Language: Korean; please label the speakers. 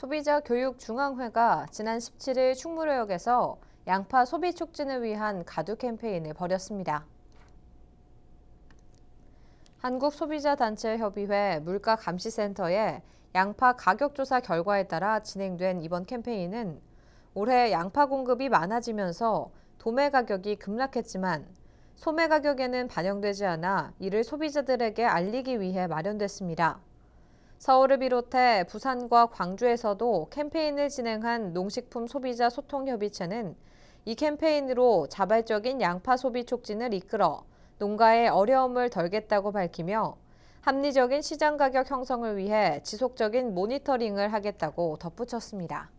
Speaker 1: 소비자 교육 중앙회가 지난 17일 충무로역에서 양파 소비 촉진을 위한 가두 캠페인을 벌였습니다. 한국소비자단체협의회 물가감시센터의 양파 가격조사 결과에 따라 진행된 이번 캠페인은 올해 양파 공급이 많아지면서 도매 가격이 급락했지만 소매 가격에는 반영되지 않아 이를 소비자들에게 알리기 위해 마련됐습니다. 서울을 비롯해 부산과 광주에서도 캠페인을 진행한 농식품 소비자 소통협의체는 이 캠페인으로 자발적인 양파 소비 촉진을 이끌어 농가의 어려움을 덜겠다고 밝히며 합리적인 시장 가격 형성을 위해 지속적인 모니터링을 하겠다고 덧붙였습니다.